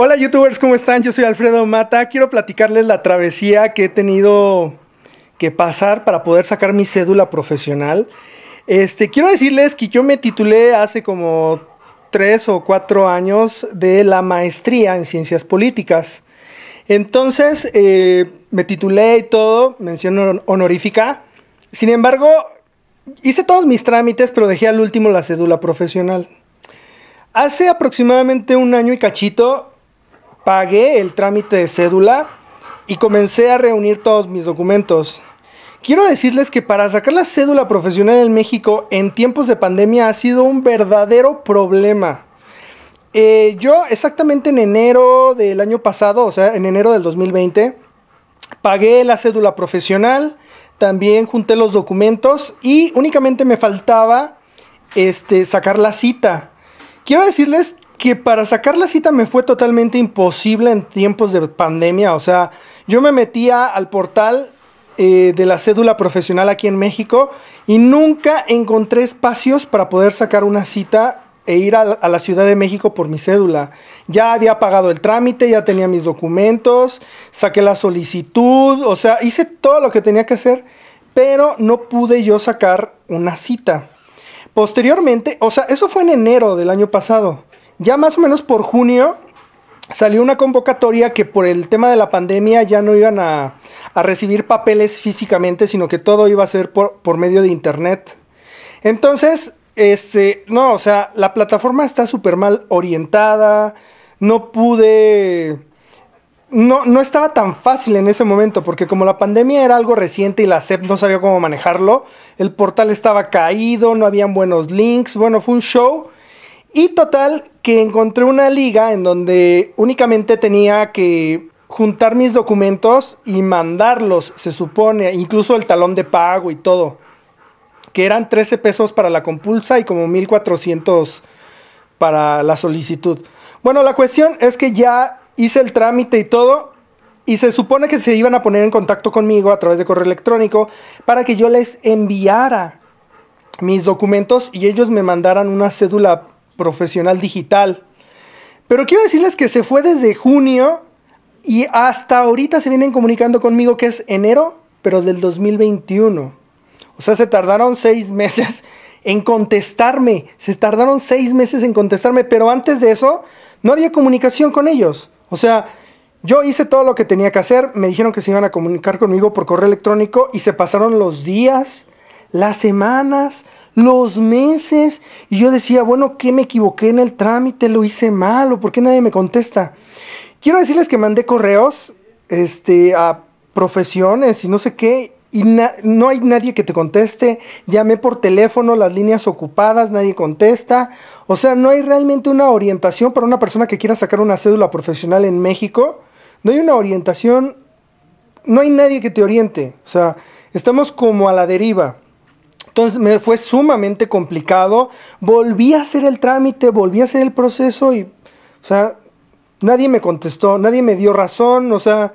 Hola youtubers, ¿cómo están? Yo soy Alfredo Mata. Quiero platicarles la travesía que he tenido que pasar para poder sacar mi cédula profesional. Este, quiero decirles que yo me titulé hace como 3 o 4 años de la maestría en ciencias políticas. Entonces, eh, me titulé y todo, mención honorífica. Sin embargo, hice todos mis trámites, pero dejé al último la cédula profesional. Hace aproximadamente un año y cachito Pagué el trámite de cédula y comencé a reunir todos mis documentos. Quiero decirles que para sacar la cédula profesional en México en tiempos de pandemia ha sido un verdadero problema. Eh, yo exactamente en enero del año pasado, o sea, en enero del 2020, pagué la cédula profesional, también junté los documentos y únicamente me faltaba este, sacar la cita. Quiero decirles que para sacar la cita me fue totalmente imposible en tiempos de pandemia. O sea, yo me metía al portal eh, de la cédula profesional aquí en México y nunca encontré espacios para poder sacar una cita e ir a, la Ciudad de México por mi cédula. Ya había pagado el trámite, ya tenía mis documentos, saqué la solicitud, o sea, hice todo lo que tenía que hacer, pero no pude yo sacar una cita. Posteriormente, o sea, eso fue en enero del año pasado. Ya más o menos por junio salió una convocatoria que por el tema de la pandemia ya no iban a, recibir papeles físicamente, sino que todo iba a ser por, medio de internet. Entonces, este, no, o sea, la plataforma está súper mal orientada, no pude... No, no, estaba tan fácil en ese momento, porque como la pandemia era algo reciente y la SEP no sabía cómo manejarlo, el portal estaba caído, no habían buenos links, bueno, fue un show y total, que encontré una liga en donde únicamente tenía que juntar mis documentos y mandarlos, se supone, incluso el talón de pago y todo, que eran 13 pesos para la compulsa y como 1400 para la solicitud. Bueno, la cuestión es que ya hice el trámite y todo, y se supone que se iban a poner en contacto conmigo a través de correo electrónico para que yo les enviara mis documentos y ellos me mandaran una cédula profesional digital. Pero quiero decirles que se fue desde junio y hasta ahorita se vienen comunicando conmigo que es enero, pero del 2021. O sea, se tardaron seis meses en contestarme. Se tardaron seis meses en contestarme, pero antes de eso no había comunicación con ellos. O sea, yo hice todo lo que tenía que hacer, me dijeron que se iban a comunicar conmigo por correo electrónico y se pasaron los días, las semanas, los meses. Y yo decía, bueno, ¿qué me equivoqué en el trámite? ¿Lo hice mal? ¿O por qué nadie me contesta? Quiero decirles que mandé correos este, a profesiones y no sé qué. Y no hay nadie que te conteste. Llamé por teléfono, las líneas ocupadas, nadie contesta. O sea, no hay realmente una orientación para una persona que quiera sacar una cédula profesional en México. No hay una orientación, no hay nadie que te oriente. O sea, estamos como a la deriva. Entonces me fue sumamente complicado. Volví a hacer el trámite, volví a hacer el proceso y, o sea, nadie me contestó, nadie me dio razón, o sea,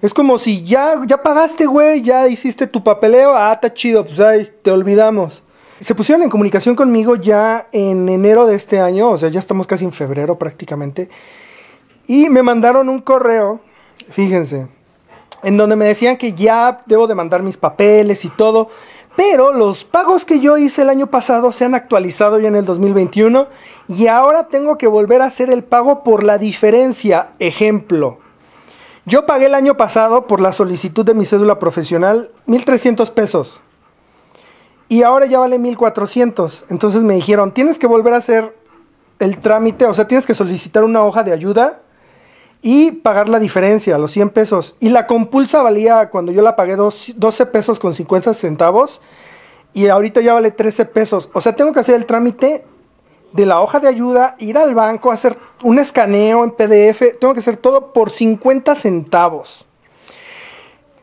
es como si ya, ya pagaste, güey, ya hiciste tu papeleo, ah, está chido, pues ahí te olvidamos. Se pusieron en comunicación conmigo ya en enero de este año, o sea, ya estamos casi en febrero prácticamente, y me mandaron un correo, fíjense, en donde me decían que ya debo de mandar mis papeles y todo. Pero los pagos que yo hice el año pasado se han actualizado ya en el 2021 y ahora tengo que volver a hacer el pago por la diferencia. Ejemplo, yo pagué el año pasado por la solicitud de mi cédula profesional 1.300 pesos y ahora ya vale 1.400. Entonces me dijeron, tienes que volver a hacer el trámite, o sea, tienes que solicitar una hoja de ayuda y pagar la diferencia, los 100 pesos. Y la compulsa valía, cuando yo la pagué, 12 pesos con 50 centavos y ahorita ya vale 13 pesos. O sea, tengo que hacer el trámite de la hoja de ayuda, ir al banco, hacer un escaneo en PDF, tengo que hacer todo por 50 centavos.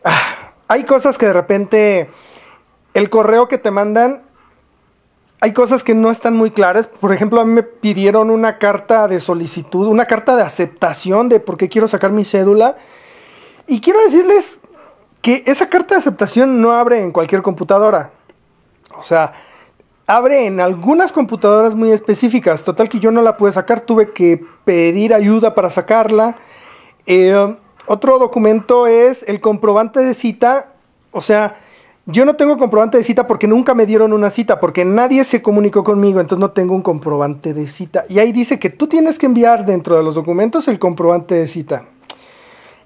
Ah, hay cosas que de repente el correo que te mandan hay cosas que no están muy claras. Por ejemplo, a mí me pidieron una carta de solicitud, una carta de aceptación de por qué quiero sacar mi cédula. Y quiero decirles que esa carta de aceptación no abre en cualquier computadora. O sea, abre en algunas computadoras muy específicas. Total que yo no la pude sacar, tuve que pedir ayuda para sacarla. Eh, otro documento es el comprobante de cita. O sea, yo no tengo comprobante de cita porque nunca me dieron una cita, porque nadie se comunicó conmigo, entonces no tengo un comprobante de cita. Y ahí dice que tú tienes que enviar dentro de los documentos el comprobante de cita.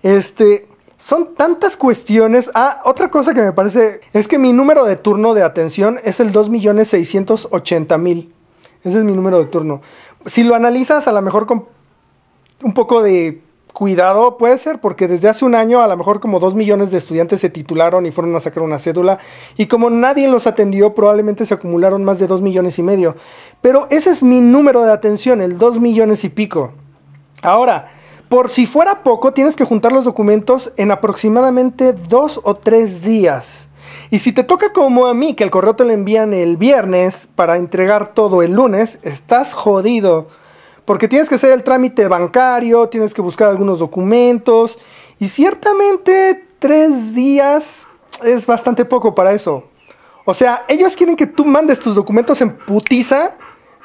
Este, son tantas cuestiones. Ah, otra cosa que me parece es que mi número de turno de atención es el 2.680.000. Ese es mi número de turno. Si lo analizas, a lo mejor con un poco de cuidado, puede ser, porque desde hace un año a lo mejor como dos millones de estudiantes se titularon y fueron a sacar una cédula y como nadie los atendió, probablemente se acumularon más de dos millones y medio. Pero ese es mi número de atención, el dos millones y pico. Ahora, por si fuera poco, tienes que juntar los documentos en aproximadamente dos o tres días. Y si te toca como a mí, que el correo te lo envían el viernes para entregar todo el lunes, estás jodido porque tienes que hacer el trámite bancario, tienes que buscar algunos documentos y ciertamente tres días es bastante poco para eso. O sea, ellos quieren que tú mandes tus documentos en putiza,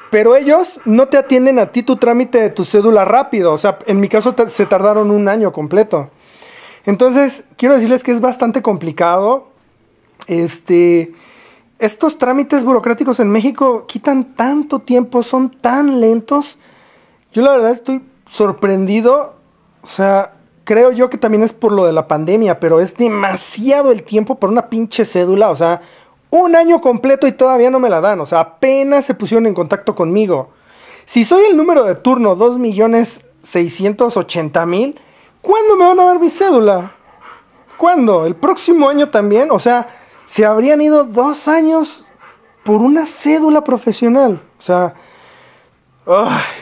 pero ellos no te atienden a ti tu trámite de tu cédula rápido. O sea, en mi caso se tardaron un año completo. Entonces, quiero decirles que es bastante complicado. Este, estos trámites burocráticos en México quitan tanto tiempo, son tan lentos yo la verdad estoy sorprendido, o sea, creo yo que también es por lo de la pandemia, pero es demasiado el tiempo por una pinche cédula, o sea, un año completo y todavía no me la dan, o sea, apenas se pusieron en contacto conmigo. Si soy el número de turno 2.680.000, ¿cuándo me van a dar mi cédula? ¿Cuándo? ¿El próximo año también? O sea, se habrían ido dos años por una cédula profesional. O sea,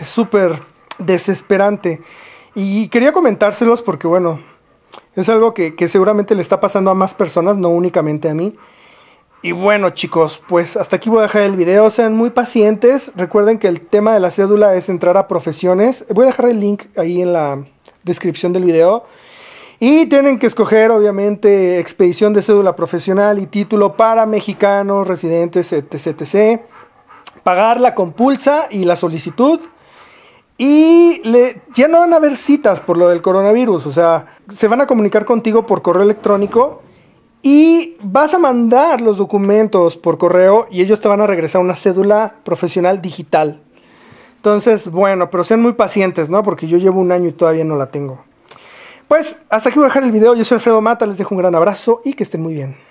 es súper desesperante. Y quería comentárselos porque, bueno, es algo que, seguramente le está pasando a más personas, no únicamente a mí. Y bueno chicos, pues hasta aquí voy a dejar el video, sean muy pacientes, recuerden que el tema de la cédula es entrar a profesiones, voy a dejar el link ahí en la descripción del video y tienen que escoger obviamente expedición de cédula profesional y título para mexicanos, residentes, etc pagar la compulsa y la solicitud. Y ya no van a haber citas por lo del coronavirus, o sea, se van a comunicar contigo por correo electrónico y vas a mandar los documentos por correo y ellos te van a regresar una cédula profesional digital. Entonces, bueno, pero sean muy pacientes, ¿no? Porque yo llevo un año y todavía no la tengo. Pues hasta aquí voy a dejar el video. Yo soy Alfredo Mata, les dejo un gran abrazo y que estén muy bien.